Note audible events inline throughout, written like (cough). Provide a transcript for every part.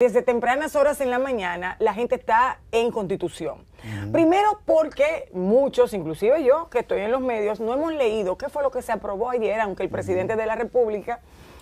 desde tempranas horas en la mañana la gente está en constitución. Primero porque muchos, inclusive yo que estoy en los medios, no hemos leído qué fue lo que se aprobó ayer, aunque el presidente de la República,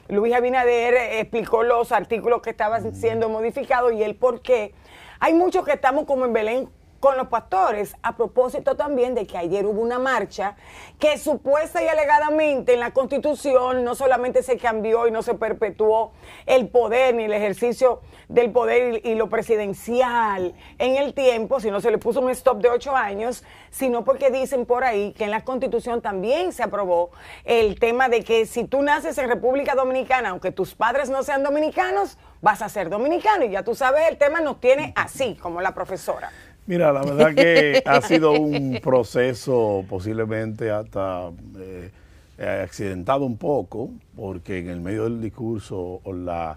Luis Abinader, explicó los artículos que estaban siendo modificados y el por qué. Hay muchos que estamos como en Belén con los pastores, a propósito también de que ayer hubo una marcha que supuesta y alegadamente en la Constitución no solamente se cambió y no se perpetuó el poder ni el ejercicio del poder y, lo presidencial en el tiempo, sino se le puso un stop de ocho años, sino porque dicen por ahí que en la Constitución también se aprobó el tema de que si tú naces en República Dominicana, aunque tus padres no sean dominicanos, vas a ser dominicano. Y ya tú sabes, el tema nos tiene así, como la profesora. Mira, la verdad que (laughs) ha sido un proceso posiblemente hasta eh, eh, accidentado un poco, porque en el medio del discurso o la,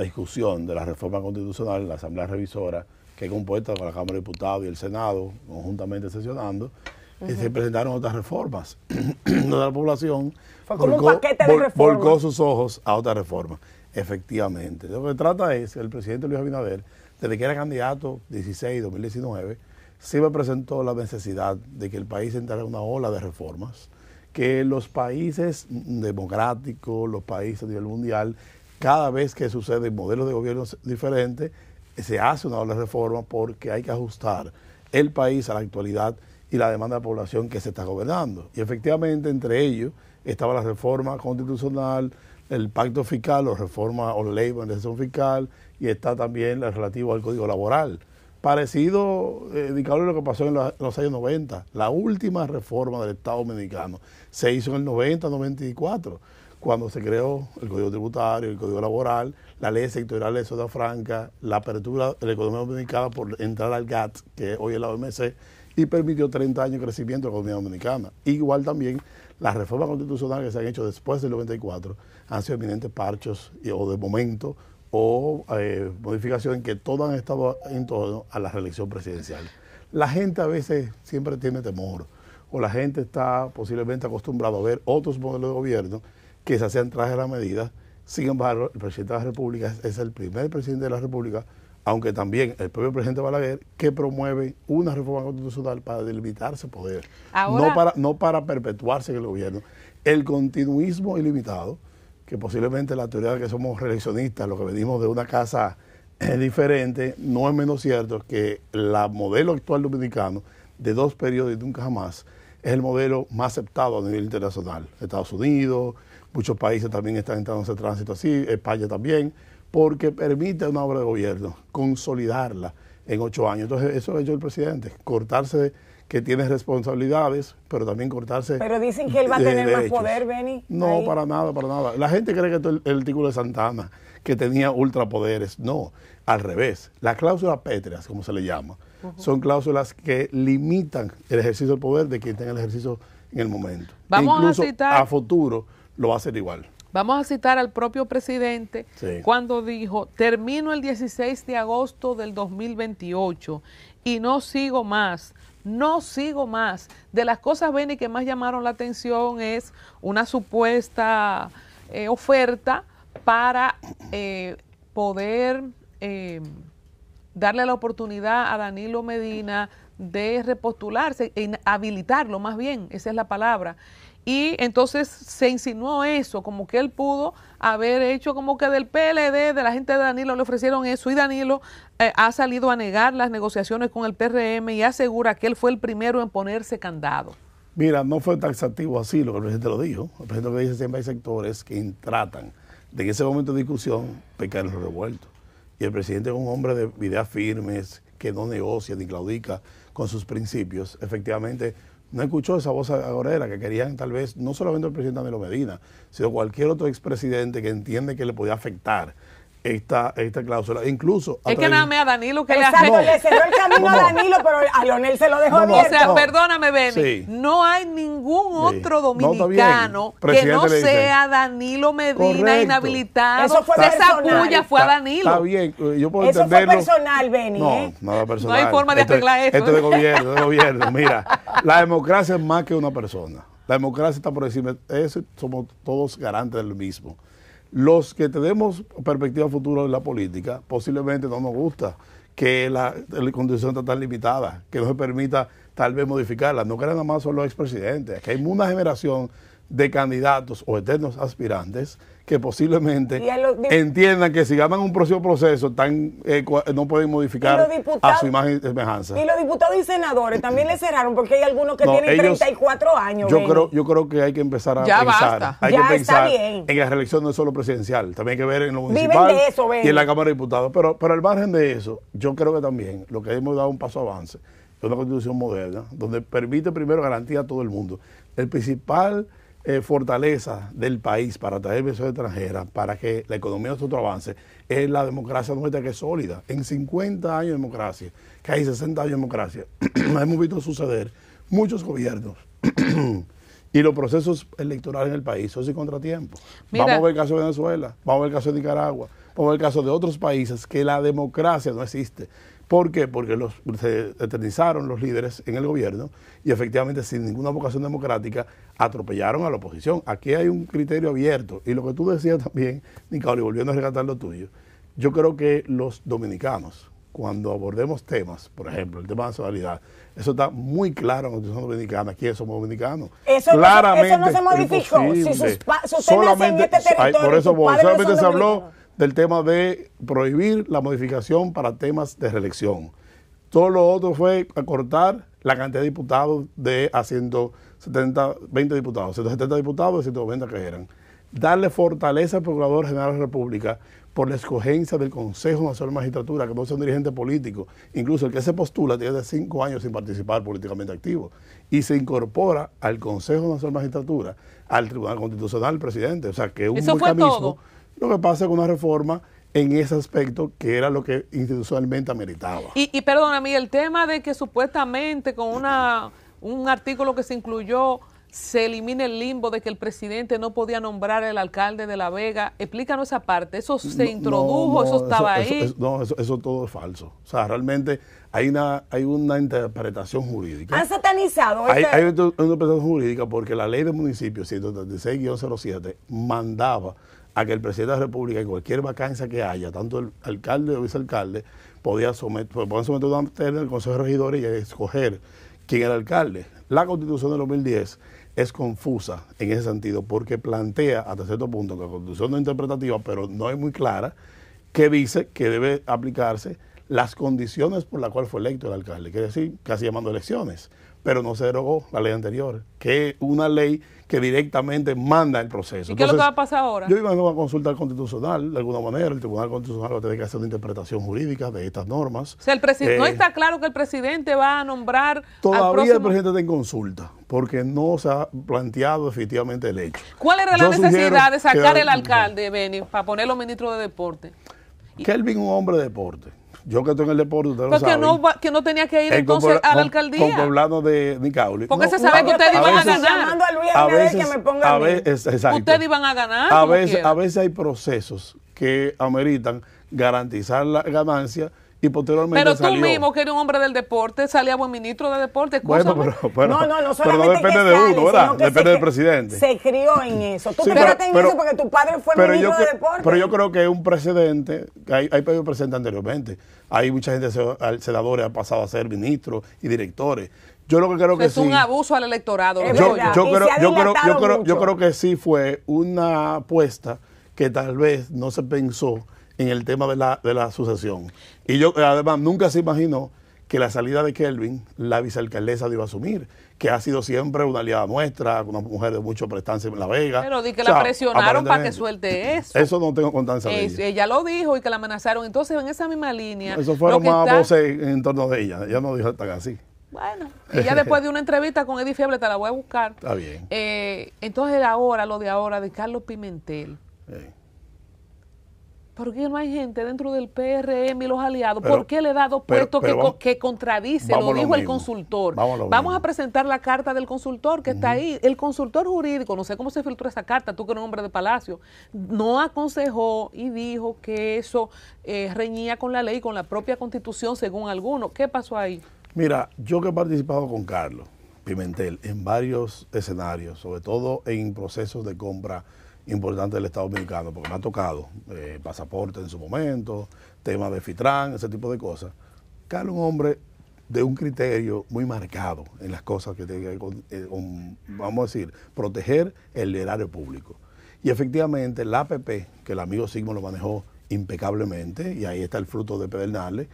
discusión de la reforma constitucional, la Asamblea Revisora, que es compuesta con la Cámara de Diputados y el Senado, conjuntamente sesionando, eh, se presentaron otras reformas. (clears throat) la población volcó sus ojos a otras reformas. Efectivamente. Lo que trata es, que el presidente Luis Abinader, desde que era candidato 16-2019, siempre presentó la necesidad de que el país entrara en una ola de reformas, que los países democráticos, los países a nivel mundial, cada vez que sucede modelos de gobierno diferentes, se hace una ola de reformas porque hay que ajustar el país a la actualidad y la demanda de la población que se está gobernando. Y efectivamente entre ellos estaba la reforma constitucional, el pacto fiscal o reforma o ley de organización fiscal y está también la relativo al código laboral. Parecido, eh, lo que pasó en, los años 90. La última reforma del Estado dominicano se hizo en el 90-94, cuando se creó el Código Tributario, el Código Laboral, la ley sectorial de Soda Franca, la apertura de la economía dominicana por entrar al GATT, que hoy es la OMC, y permitió 30 años de crecimiento de la economía dominicana. Igual también las reformas constitucionales que se han hecho después del 94 han sido eminentes parchos o de momento o eh, modificaciones que todas han estado en torno a la reelección presidencial. La gente a veces siempre tiene temor o la gente está posiblemente acostumbrada a ver otros modelos de gobierno que se hacen traje a la medida. Sin embargo, el presidente de la República es el primer presidente de la República aunque también el propio presidente Balaguer, que promueve una reforma constitucional para delimitarse poder, no, para, no para perpetuarse en el gobierno. El continuismo ilimitado, que posiblemente la teoría de que somos reeleccionistas, lo que venimos de una casa eh, diferente, no es menos cierto que el modelo actual dominicano de dos periodos y nunca jamás es el modelo más aceptado a nivel internacional. Estados Unidos, muchos países también están entrando en ese tránsito así, España también porque permite una obra de gobierno, consolidarla en ocho años. Entonces, eso lo ha hecho el presidente, cortarse que tiene responsabilidades, pero también cortarse. Pero dicen que él va a tener más poder, Benny. No, para nada, para nada. La gente cree que el artículo de Santana, que tenía ultrapoderes. No, al revés. Las cláusulas pétreas, como se le llama, son cláusulas que limitan el ejercicio del poder de quien tenga el ejercicio en el momento. Vamos incluso a citar. A futuro lo va a hacer igual. Vamos a citar al propio presidente cuando dijo, termino el 16 de agosto del 2028 y no sigo más, no sigo más. De las cosas, Beni, que más llamaron la atención es una supuesta eh, oferta para eh, poder eh, darle la oportunidad a Danilo Medina de repostularse, habilitarlo más bien, esa es la palabra. Y entonces se insinuó eso, como que él pudo haber hecho como que del PLD, de la gente de Danilo, le ofrecieron eso y Danilo eh, ha salido a negar las negociaciones con el PRM y asegura que él fue el primero en ponerse candado. Mira, no fue taxativo así lo que el presidente lo dijo. El presidente lo que dice siempre hay sectores que tratan de que ese momento de discusión pecar los revueltos. Y el presidente es un hombre de ideas firmes, que no negocia ni claudica con sus principios. Efectivamente, no escuchó esa voz agorera que querían tal vez no solamente el presidente Danilo Medina, sino cualquier otro expresidente que entiende que le podía afectar esta, esta cláusula. Incluso. Es que nada más a Danilo que le Le el camino a Danilo, pero a Leonel se lo dejó abierto. O sea, perdóname, Benny. No hay ningún otro dominicano que no sea Danilo Medina inhabilitado. Esa cuya fue a Danilo. Está, bien, yo puedo Eso entenderlo. fue personal, Benny. No, ¿eh? nada personal. No hay forma de este- arreglar esto. Esto ¿eh? de gobierno, de (laughs) gobierno. Mira, la democracia es más que una persona. La democracia está por encima somos todos garantes del mismo los que tenemos perspectiva futura de la política, posiblemente no nos gusta que la, condición constitución está tan limitada, que no se permita tal vez modificarla. No crean nada más solo expresidentes, que hay una generación de candidatos o eternos aspirantes que posiblemente entiendan que si ganan un próximo proceso tan, eh, no pueden modificar a su imagen y semejanza. Y los diputados y senadores también le cerraron porque hay algunos que tienen 34 años. Yo creo, yo creo que hay que empezar a pensar, que en la reelección no solo presidencial, también hay que ver en lo municipal y en la Cámara de Diputados. Pero, pero al margen de eso, yo creo que también lo que hemos dado un paso avance es una constitución moderna donde permite primero garantía a todo el mundo. El principal eh, fortaleza del país para atraer inversión extranjera, para que la economía de nosotros avance, es la democracia nuestra que es sólida. En 50 años de democracia, que hay 60 años de democracia, (clears throat) hemos visto suceder muchos gobiernos. (clears throat) y los procesos electorales en el país son sin contratiempo. Vamos a ver el caso de Venezuela, vamos a ver el caso de Nicaragua, vamos a ver el caso de otros países que la democracia no existe. ¿Por qué? Porque los, se eternizaron los líderes en el gobierno y efectivamente sin ninguna vocación democrática atropellaron a la oposición. Aquí hay un criterio abierto. Y lo que tú decías (laughs) también, Nicolás, volviendo a rescatar lo tuyo, yo creo que los dominicanos, cuando abordemos temas, por ejemplo, el tema de la solidaridad, eso está muy claro en la Constitución Dominicana, Aquí somos dominicanos. Eso, Claramente, eso no se modificó. Si sus, sus en este territorio, por eso, vos, solamente se habló del tema de prohibir la modificación para temas de reelección. Todo lo otro fue acortar la cantidad de diputados de a 170, veinte diputados, 170 diputados de 190 que eran. Darle fortaleza al Procurador General de la República por la escogencia del Consejo Nacional de Magistratura, que no es un dirigente político. Incluso el que se postula tiene cinco años sin participar políticamente activo y se incorpora al Consejo Nacional de Magistratura, al Tribunal Constitucional, presidente. O sea, que es un Eso lo que pasa con una reforma en ese aspecto que era lo que institucionalmente ameritaba. Y, y perdón, mí el tema de que supuestamente con una, un artículo que se incluyó se elimina el limbo de que el presidente no podía nombrar al alcalde de La Vega. Explícanos esa parte. ¿Eso se introdujo? ¿Eso estaba ahí? no, eso, todo es falso. O sea, realmente hay una, hay una interpretación jurídica. ¿Han satanizado? Hay, hay una interpretación jurídica porque la ley de municipio 136-07 mandaba a que el presidente de la República, en cualquier vacancia que haya, tanto el alcalde o vicealcalde, podía someter, pues, podían someter al Consejo de Regidores y escoger quién era el alcalde. La Constitución del 2010 es confusa en ese sentido porque plantea hasta cierto punto que la constitución no interpretativa, pero no es muy clara, que dice que debe aplicarse las condiciones por las cuales fue electo el alcalde, Quiere decir, casi llamando elecciones pero no se derogó la ley anterior, que es una ley que directamente manda el proceso. ¿Y qué es lo que va a pasar ahora? Yo iba a una consulta constitucional, de alguna manera, el Tribunal Constitucional va a tener que hacer una interpretación jurídica de estas normas. Eh, no está claro que el presidente va a nombrar. Todavía al próximo... el presidente está en consulta, porque no se ha planteado efectivamente el hecho. ¿Cuál era la necesidad de sacar al el alcalde, Beni, para ponerlo ministro de Deporte? Kelvin, un hombre de deporte yo que estoy en el deporte, usted lo sabe. que no tenía que ir entonces a la alcaldía. Con poblano de Nicauli. Porque se sabe que ustedes iban a ganar. a a veces, que a veces, a veces hay procesos que ameritan garantizar la ganancia y posteriormente Pero tú mismo, que eres un hombre del deporte, salía buen ministro de deporte. Bueno, pero, pero, no, no, no solamente pero no depende de uno, ¿verdad? Depende del presidente. Se crió en eso. Tú sí, que en eso porque tu padre fue ministro de deporte. Pero yo creo que es un precedente, hay, hay pedido precedente anteriormente Hay mucha gente, senadores, ha pasado a ser ministros y directores. Yo lo que creo que sí. Es un abuso al electorado. yo, yo, creo, yo, creo, yo, creo, yo creo que sí fue una apuesta que tal vez no se pensó en el tema de la, sucesión. Y yo, además, nunca se imaginó que la salida de Kelvin, la vicealcaldesa iba a asumir, que ha sido siempre una aliada nuestra, una mujer de mucho prestancia en La Vega. Pero di que la presionaron para que suelte eso. Eso no tengo constancia de ella. ella. lo dijo y que la amenazaron. Entonces, en esa misma línea... Eso fueron más voces en torno de ella. Ella no dijo tan así. Bueno, ya después de una entrevista con Eddie Fiebre te la voy a buscar. Está bien. Eh, entonces, ahora, lo de ahora, de Carlos Pimentel. ¿Por qué no hay gente dentro del PRM y los aliados? ¿Por qué le da dos puestos que, contradice? Lo dijo el consultor. Vamos, a presentar la carta del consultor que está ahí. El consultor jurídico, no sé cómo se filtró esa carta, tú que eres hombre de Palacio, no aconsejó y dijo que eso eh, reñía con la ley, con la propia constitución, según algunos. ¿Qué pasó ahí? Mira, yo que he participado con Carlos Pimentel en varios escenarios, sobre todo en procesos de compra importante del Estado Dominicano, porque me ha tocado eh, pasaporte en su momento, tema de Fitran, ese tipo de cosas. Carlos un hombre de un criterio muy marcado en las cosas que tiene que eh, vamos a decir, proteger el erario público. Y efectivamente la APP, que el amigo Sigmo lo manejó impecablemente, y ahí está el fruto de Pedernales,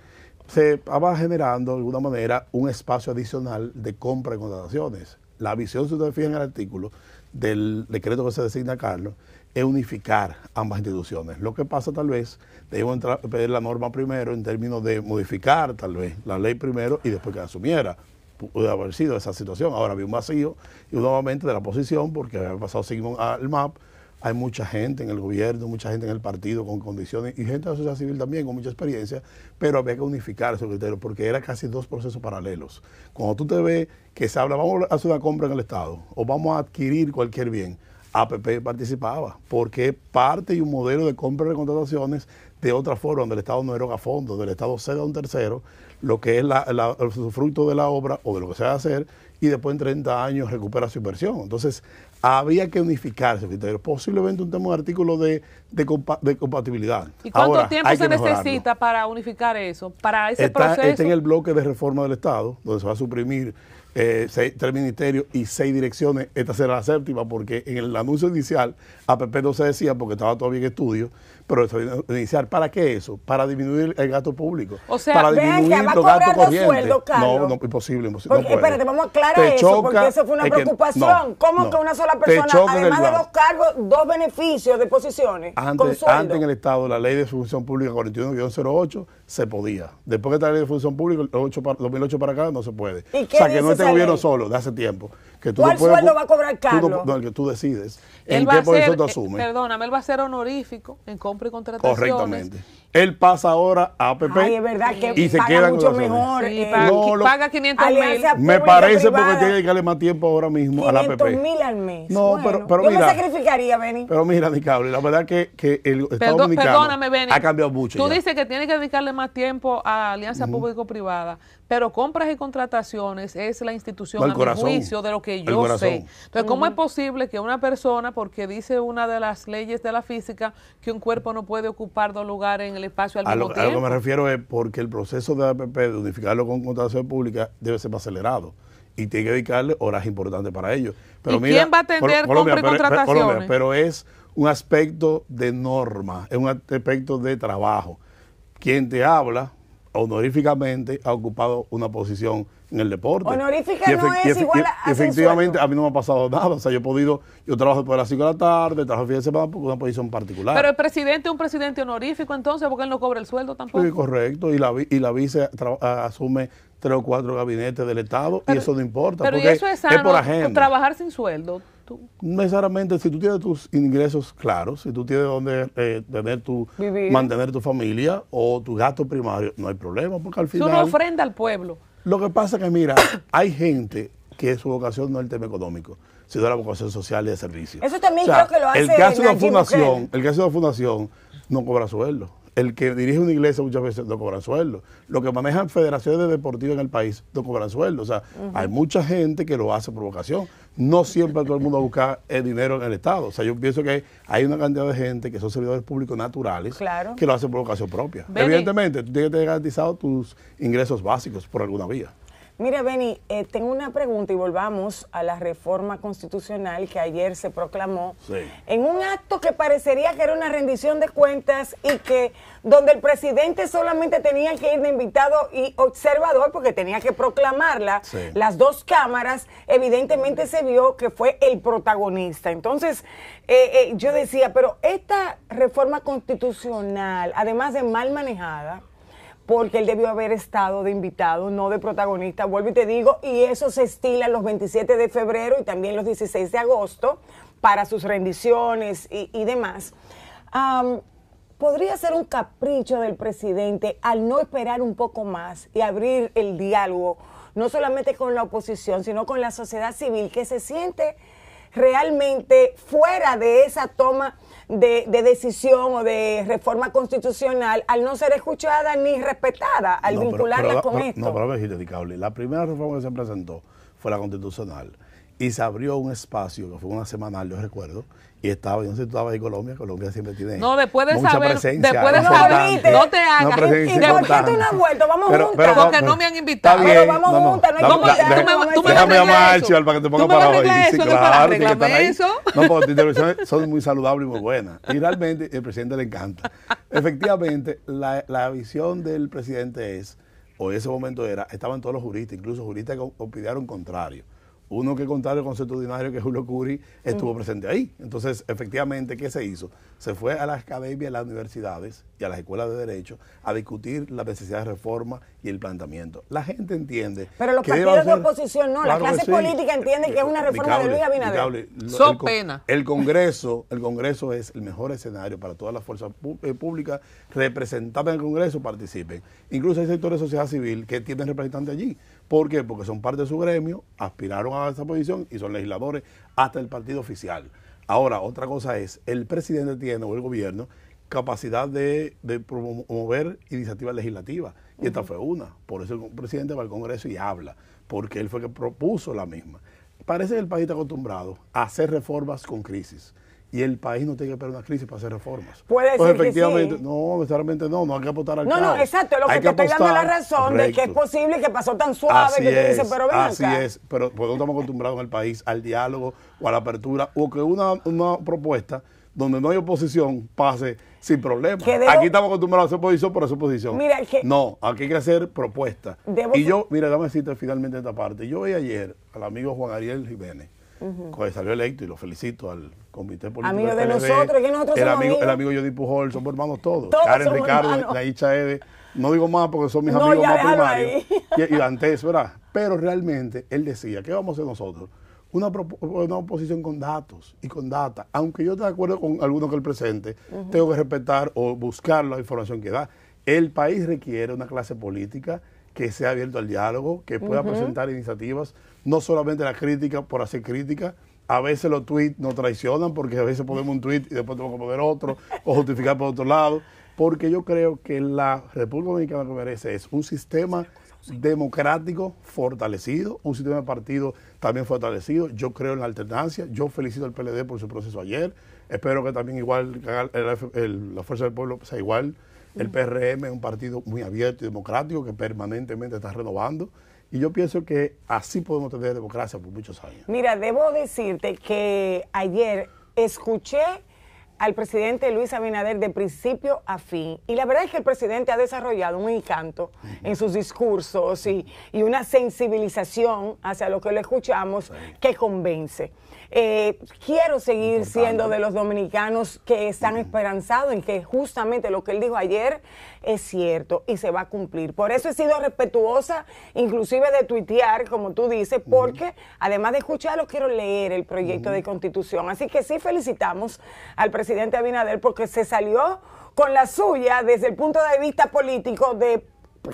se va generando de alguna manera un espacio adicional de compra y contrataciones. La visión, si ustedes fijan en el artículo, del decreto que se designa Carlos es unificar ambas instituciones. Lo que pasa tal vez, debemos pedir la norma primero en términos de modificar tal vez la ley primero y después que asumiera. Pudo haber sido esa situación. Ahora había un vacío y nuevamente de la posición porque había pasado Sigmund al MAP hay mucha gente en el gobierno, mucha gente en el partido con condiciones y gente de la sociedad civil también con mucha experiencia, pero había que unificar esos criterios porque era casi dos procesos paralelos. Cuando tú te ves que se habla, vamos a hacer una compra en el Estado o vamos a adquirir cualquier bien, APP participaba porque parte de un modelo de compra y contrataciones de otra forma, donde el Estado no eroga fondos, donde el Estado cede a un tercero lo que es el fruto de la obra o de lo que se va a hacer y después en 30 años recupera su inversión. Entonces, había que unificarse, posiblemente un tema de artículo de, de, compatibilidad. ¿Y cuánto tiempo se necesita para unificar eso? Para ese proceso. Está en el bloque de reforma del Estado, donde se va a suprimir eh, seis, tres ministerios y seis direcciones. Esta será la séptima, porque en el anuncio inicial a Pepe no se decía, porque estaba todavía en estudio, pero eso iniciar, ¿para qué eso? Para disminuir el gasto público. O sea, para disminuir que va los gastos corrientes. no, no, imposible, imposible. Porque, espérate, vamos a aclarar eso, porque eso fue una preocupación. ¿Cómo que una sola persona, además de dos cargos, dos beneficios de posiciones? Antes, antes en el Estado, la ley de función pública 41-08 se podía. Después de esta ley de función pública, 2008 para acá, no se puede. o sea, que no este gobierno solo, de hace tiempo. ¿Cuál sueldo va a cobrar Carlos? el que tú decides. va a eh, Perdóname, él va a ser honorífico en compra y contrataciones. Correctamente. Él pasa ahora a APP y se quedan mucho mejor. y eh, paga, no, paga 500 mil. Me parece porque tiene que dedicarle más tiempo ahora mismo a la APP. 500 mil al mes. No, pero, pero yo mira. me sacrificaría, Benny. Pero mira, Nicable, la verdad que, que el Estado Dominicano ha cambiado mucho. Tú dices que tiene que dedicarle más tiempo a alianza público-privada, pero compras y contrataciones es la institución, a juicio, de lo que yo sé. Entonces, ¿cómo es posible que una persona, porque dice una de las leyes de la física, que un cuerpo no puede ocupar dos lugares en el espacio al a tiempo. A lo que me refiero es porque el proceso de APP, de unificarlo con contratación pública, debe ser más acelerado y tiene que dedicarle horas importantes para ellos. Pero quién va a atender compra y pero, pero es un aspecto de norma, es un aspecto de trabajo. Quien te habla honoríficamente ha ocupado una posición en el deporte. Honorífica es igual a, Efectivamente, a mí no me ha pasado nada. O sea, yo he podido, yo trabajo después de las 5 de la tarde, trabajo el fin de semana una posición particular. Pero el presidente es un presidente honorífico entonces, porque él no cobra el sueldo tampoco. Sí, correcto. Y la, y la vice asume tres o cuatro gabinetes del Estado y eso no importa. Pero eso es sano, por agenda. trabajar sin sueldo. Necesariamente, si tú tienes tus ingresos claros, si tú tienes donde eh, tener tu, mantener tu familia o tu gasto primario, no hay problema, porque al final... Es una ofrenda al pueblo. Lo que pasa es que, mira, hay gente que su vocación no es el tema económico, sino la vocación social y de servicio. Eso también creo que lo hace el que hace una fundación, El que hace una fundación no cobra sueldo el que dirige una iglesia muchas veces no cobran sueldo. Los que manejan federaciones de deportivas en el país no cobran sueldo. O sea, hay mucha gente que lo hace por vocación. No siempre todo el mundo busca el dinero en el Estado. O sea, yo pienso que hay una cantidad de gente que son servidores públicos naturales que lo hacen por vocación propia. Evidentemente, tú tienes que tener garantizado tus ingresos básicos por alguna vía. Mira, Benny, eh, tengo una pregunta y volvamos a la reforma constitucional que ayer se proclamó en un acto que parecería que era una rendición de cuentas y que donde el presidente solamente tenía que ir de invitado y observador porque tenía que proclamarla. Las dos cámaras, evidentemente se vio que fue el protagonista. Entonces, eh, eh, yo decía, pero esta reforma constitucional, además de mal manejada, porque él debió haber estado de invitado, no de protagonista, vuelvo y te digo, y eso se estila los 27 de febrero y también los 16 de agosto para sus rendiciones y, demás. podría ser un capricho del presidente al no esperar un poco más y abrir el diálogo, no solamente con la oposición, sino con la sociedad civil que se siente realmente fuera de esa toma de, decisión o de reforma constitucional al no ser escuchada ni respetada, al vincularla con esto. No, pero es La primera reforma que se presentó fue la constitucional y se abrió un espacio, que fue una semanal, yo recuerdo, y estaba, yo no sé si tú estabas en Colombia, Colombia siempre tiene no, después de mucha saber, presencia. Después de saber, no te hagas. y, por después tú no has vuelto, vamos pero, juntas. porque no, me han invitado. vamos juntas, no hay que me Déjame llamar a para que te ponga para hoy. Sí, claro, que ahí. No, porque tus intervenciones son muy saludables y muy buenas. Y realmente el presidente le encanta. Efectivamente, la, la visión del presidente es, o en ese momento era, estaban todos los juristas, incluso juristas que opinaron contrario uno que contrario el concepto ordinario que Julio Curi estuvo mm. presente ahí. Entonces, efectivamente, ¿qué se hizo? Se fue a las academias, a las universidades y a las escuelas de derecho a discutir la necesidad de reforma y el planteamiento. La gente entiende. Pero los partidos de oposición no, la clase política entiende que es una reforma de Luis Abinader. Son el, pena. El Congreso, el Congreso es el mejor escenario para todas las fuerzas eh, públicas representadas en el Congreso participen. Incluso hay sectores de sociedad civil que tienen representantes allí. ¿Por qué? Porque son parte de su gremio, aspiraron a esa posición y son legisladores hasta el partido oficial. Ahora, otra cosa es, el presidente tiene o el gobierno capacidad de, promover iniciativas legislativas. Y esta fue una. Por eso el presidente va al Congreso y habla, porque él fue el que propuso la misma. Parece que el país está acostumbrado a hacer reformas con crisis y el país no tiene que esperar una crisis para hacer reformas. Puede pues ser efectivamente, que no, necesariamente no, no hay que apostar al No, caos. no, exacto, es lo que, te estoy dando la razón de que es posible que pasó tan suave que tú pero ven Así es, pero pues, no estamos acostumbrados en el país al diálogo o a la apertura o que una, propuesta donde no hay oposición pase sin problema. aquí estamos acostumbrados a hacer oposición por hacer oposición. Mira, no, aquí hay que hacer propuestas. Y yo, mira, dame decirte finalmente esta parte. Yo vi ayer al amigo Juan Ariel Jiménez cuando Salió electo y lo felicito al comité político. Amigo de nosotros, que nosotros el somos amigo, El amigo Jody Pujol, somos hermanos todos. Karen Ricardo, la Hicha Ede. No digo más porque son mis amigos más primarios. Y, antes, ¿verdad? Pero realmente él decía, ¿qué vamos a hacer nosotros? Una, oposición con datos y con data. Aunque yo esté de acuerdo con algunos que él presente, tengo que respetar o buscar la información que da. El país requiere una clase política que sea abierto al diálogo, que pueda presentar iniciativas no solamente la crítica por hacer crítica, a veces los tweets nos traicionan porque a veces ponemos un tweet y después tenemos que poner otro o justificar por otro lado, porque yo creo que la República Dominicana merece es un sistema democrático fortalecido, un sistema de partido también fortalecido. Yo creo en la alternancia, yo felicito al PLD por su proceso ayer, espero que también igual la Fuerza del Pueblo sea igual. El PRM es un partido muy abierto y democrático que permanentemente está renovando. Y yo pienso que así podemos tener democracia por muchos años. Mira, debo decirte que ayer escuché al presidente Luis Abinader de principio a fin. Y la verdad es que el presidente ha desarrollado un encanto en sus discursos y, una sensibilización hacia lo que le escuchamos que convence eh, quiero seguir siendo de los dominicanos que están esperanzados en que justamente lo que él dijo ayer es cierto y se va a cumplir. Por eso he sido respetuosa, inclusive de tuitear, como tú dices, porque además de escucharlo, quiero leer el proyecto de constitución. Así que sí felicitamos al presidente Abinader porque se salió con la suya desde el punto de vista político de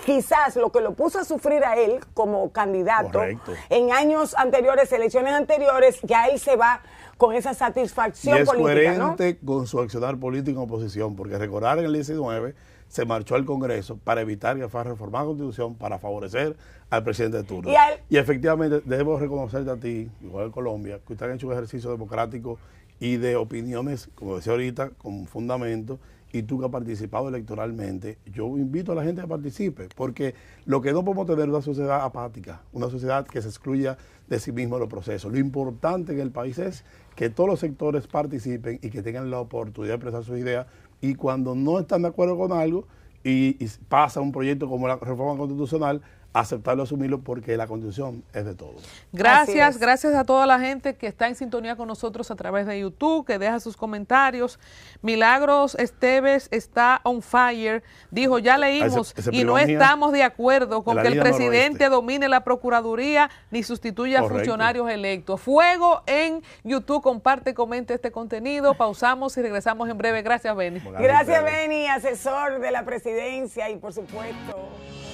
quizás lo que lo puso a sufrir a él como candidato en años anteriores, elecciones anteriores, ya él se va con esa satisfacción y es coherente con su accionar político en oposición, porque recordar en el 19 se marchó al Congreso para evitar que fuera reformada la Constitución para favorecer al presidente de turno. Y, efectivamente debo reconocerte a ti, igual en Colombia, que usted ha hecho un ejercicio democrático y de opiniones, como decía ahorita, con fundamento y tú que has participado electoralmente, yo invito a la gente a participe, porque lo que no podemos tener es una sociedad apática, una sociedad que se excluya de sí misma los procesos. Lo importante en el país es que todos los sectores participen y que tengan la oportunidad de expresar sus ideas y cuando no están de acuerdo con algo y pasa un proyecto como la reforma constitucional, aceptarlo, asumirlo, porque la condición es de todos. Gracias, gracias a toda la gente que está en sintonía con nosotros a través de YouTube, que deja sus comentarios. Milagros Esteves está on fire, dijo, ya leímos y no estamos de acuerdo con que el presidente domine la Procuraduría ni sustituya a funcionarios electos. Fuego en YouTube, comparte, comente este contenido, pausamos y regresamos en breve. Gracias, Benny. Gracias, Benny, asesor de la presidencia y por supuesto...